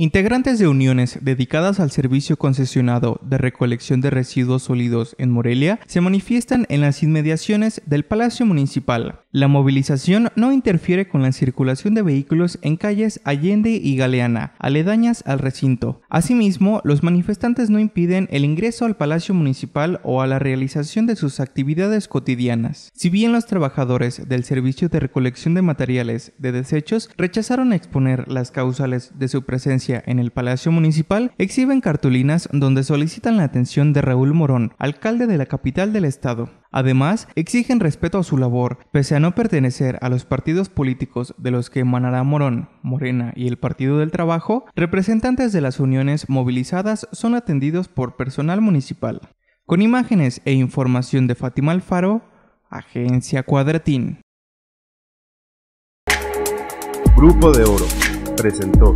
Integrantes de uniones dedicadas al servicio concesionado de recolección de residuos sólidos en Morelia se manifiestan en las inmediaciones del Palacio Municipal. La movilización no interfiere con la circulación de vehículos en calles Allende y Galeana, aledañas al recinto. Asimismo, los manifestantes no impiden el ingreso al Palacio Municipal o a la realización de sus actividades cotidianas. Si bien los trabajadores del Servicio de Recolección de Materiales de Desechos rechazaron exponer las causales de su presencia en el Palacio Municipal, exhiben cartulinas donde solicitan la atención de Raúl Morón, alcalde de la capital del estado. Además, exigen respeto a su labor, pese a no pertenecer a los partidos políticos de los que emanará Morón, Morena y el Partido del Trabajo, representantes de las uniones movilizadas son atendidos por personal municipal. Con imágenes e información de Fátima Alfaro, Agencia Cuadratín. Grupo de Oro presentó.